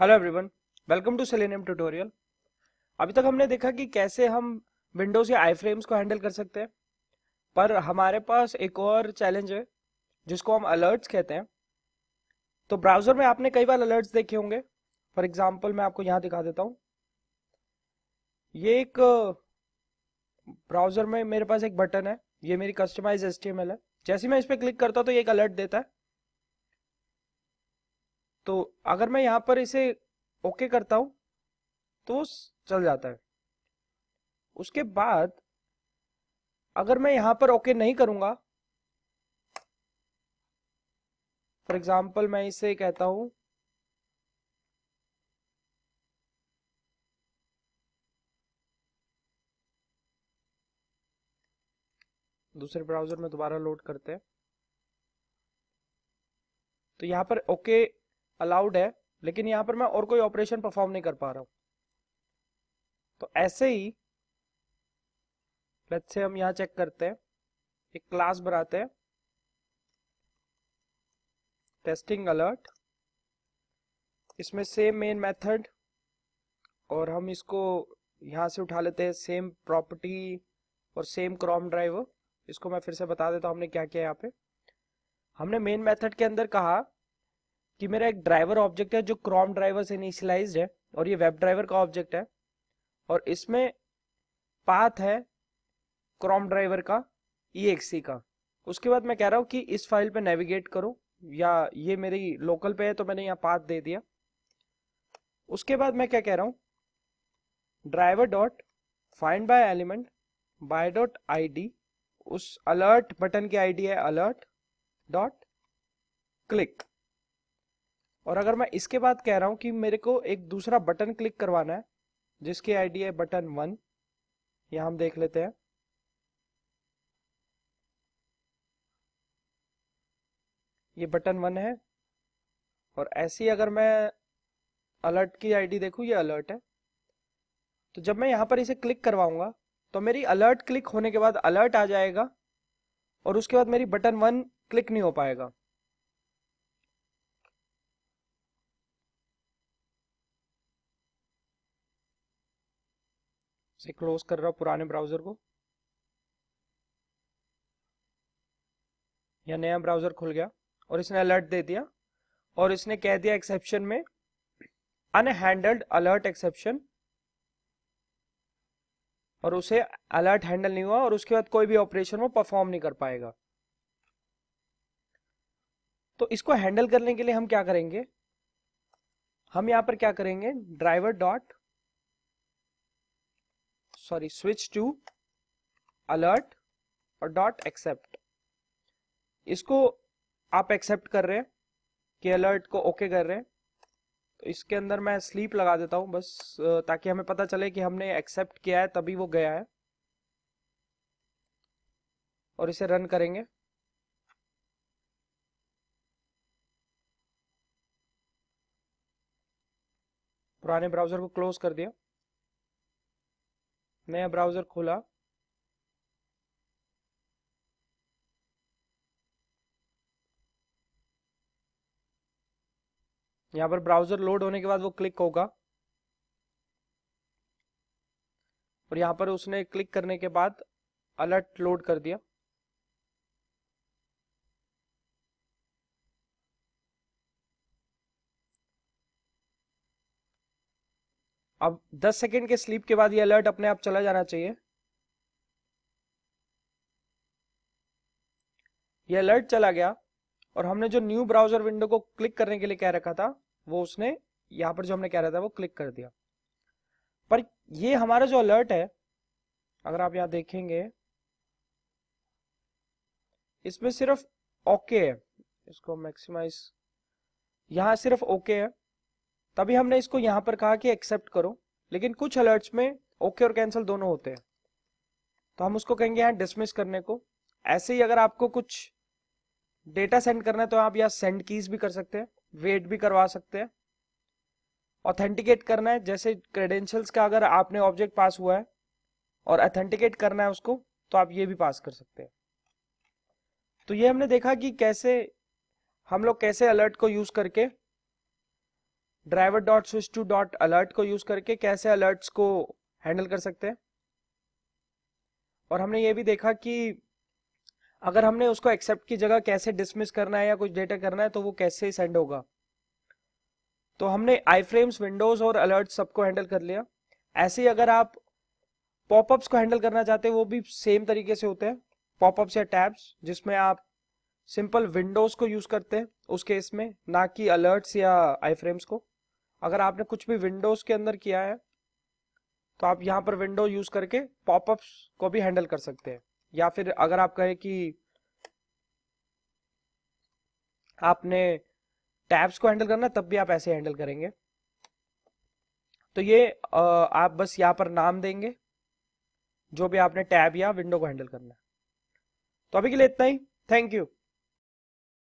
hello everyone welcome to Selenium tutorial अभी तक हमने देखा कि कैसे हम विंडोज या आई फ्रेम्स को हैंडल कर सकते हैं पर हमारे पास एक और चैलेंज है जिसको हम अलर्ट्स कहते हैं तो ब्राउजर में आपने कई बार अलर्ट्स देखे होंगे फॉर एग्जाम्पल मैं आपको यहाँ दिखा देता हूँ ये एक ब्राउजर में मेरे पास एक बटन है ये मेरी कस्टमाइज एस है जैसे मैं इस पर क्लिक करता हूँ तो ये एक अलर्ट देता है तो अगर मैं यहाँ पर इसे ओके करता हूँ तो चल जाता है उसके बाद अगर मैं यहाँ पर ओके नहीं करूँगा फॉर एग्जाम्पल मैं इसे कहता हूँ दूसरे ब्राउजर में दोबारा लोड करते हैं तो यहाँ पर ओके अलाउड है लेकिन यहाँ पर मैं और कोई ऑपरेशन परफॉर्म नहीं कर पा रहा हूं तो ऐसे ही लेट्स से हम यहां चेक करते हैं एक क्लास बनाते हैं टेस्टिंग अलर्ट इसमें सेम मेन मेथड और हम इसको यहां से उठा लेते हैं सेम प्रॉपर्टी और सेम क्रॉम ड्राइव इसको मैं फिर से बता देता हूं हमने क्या किया यहाँ पे हमने मेन मेथड के अंदर कहा कि मेरा एक ड्राइवर ऑब्जेक्ट है जो क्रॉम ड्राइवर से इनिशियलाइज है और ये वेब ड्राइवर का ऑब्जेक्ट है और इसमें पाथ है क्रॉम ड्राइवर का ई का उसके बाद मैं कह रहा हूँ कि इस फाइल पे नेविगेट करो या ये मेरी लोकल पे है तो मैंने यहाँ पाथ दे दिया उसके बाद मैं क्या कह रहा हूँ driver dot find by element by dot I उस अलर्ट बटन की आईडी है अलर्ट डॉट क्लिक और अगर मैं इसके बाद कह रहा हूं कि मेरे को एक दूसरा बटन क्लिक करवाना है जिसकी आईडी है बटन वन यहां हम देख लेते हैं ये बटन वन है और ऐसी अगर मैं अलर्ट की आईडी देखूं ये अलर्ट है तो जब मैं यहाँ पर इसे क्लिक करवाऊंगा तो मेरी अलर्ट क्लिक होने के बाद अलर्ट आ जाएगा और उसके बाद मेरी बटन वन क्लिक नहीं हो पाएगा से क्लोज कर रहा हूँ पुराने ब्राउजर को या नया ब्राउजर खुल गया और इसने अलर्ट दे दिया और इसने कह दिया एक्सेप्शन में अनहैंडल्ड अलर्ट एक्सेप्शन और उसे अलर्ट हैंडल नहीं हुआ और उसके बाद कोई भी ऑपरेशन वो परफॉर्म नहीं कर पाएगा तो इसको हैंडल करने के लिए हम क्या करेंगे हम यहां पर क्या करेंगे driver dot sorry switch to alert और डॉट एक्सेप्ट इसको आप एक्सेप्ट कर रहे हैं कि अलर्ट को ओके okay कर रहे हैं तो इसके अंदर मैं स्लीप लगा देता हूं बस ताकि हमें पता चले कि हमने एक्सेप्ट किया है तभी वो गया है और इसे रन करेंगे पुराने ब्राउजर को क्लोज कर दिया नया ब्राउज़र खोला यहां पर ब्राउज़र लोड होने के बाद वो क्लिक होगा और यहां पर उसने क्लिक करने के बाद अलर्ट लोड कर दिया अब 10 सेकेंड के स्लीप के बाद ये अलर्ट अपने आप चला जाना चाहिए ये अलर्ट चला गया और हमने जो न्यू ब्राउजर विंडो को क्लिक करने के लिए कह रखा था वो उसने यहां पर जो हमने कह रहा था वो क्लिक कर दिया पर ये हमारा जो अलर्ट है अगर आप यहां देखेंगे इसमें सिर्फ ओके है इसको मैक्सिमाइज यहां सिर्फ ओके है तभी हमने इसको यहां पर कहा कि एक्सेप्ट करो लेकिन कुछ अलर्ट्स में ओके okay और कैंसिल दोनों होते हैं तो हम उसको कहेंगे यहां डिसमिस करने को ऐसे ही अगर आपको कुछ डेटा सेंड करना है तो आप यहाँ सेंड कीज भी कर सकते हैं वेट भी करवा सकते हैं ऑथेंटिकेट करना है जैसे क्रेडेंशियल्स का अगर आपने ऑब्जेक्ट पास हुआ है और ऑथेंटिकेट करना है उसको तो आप ये भी पास कर सकते हैं तो ये हमने देखा कि कैसे हम लोग कैसे अलर्ट को यूज करके driver dot switch to dot alert को यूज करके कैसे अलर्ट्स को हैंडल कर सकते हैं और हमने ये भी देखा कि अगर हमने उसको एक्सेप्ट की जगह कैसे डिसमिस करना है या कुछ डेटा करना है तो वो कैसे सेंड होगा तो हमने आई फ्रेम्स विंडोज और अलर्ट सबको हैंडल कर लिया ऐसे ही अगर आप पॉपअप्स को हैंडल करना चाहते हैं वो भी सेम तरीके से होते हैं पॉपअप्स या टैब्स जिसमें आप सिंपल विंडोज को यूज करते हैं उस केस में ना कि अलर्ट्स या आई फ्रेम्स को अगर आपने कुछ भी विंडोज के अंदर किया है तो आप यहाँ पर विंडो यूज करके पॉपअप्स को भी हैंडल कर सकते हैं या फिर अगर आप कहें कि आपने टैब्स को हैंडल करना तब भी आप ऐसे हैंडल करेंगे तो ये आप बस यहाँ पर नाम देंगे जो भी आपने टैब या विंडो को हैंडल करना है तो अभी के लिए इतना ही थैंक यू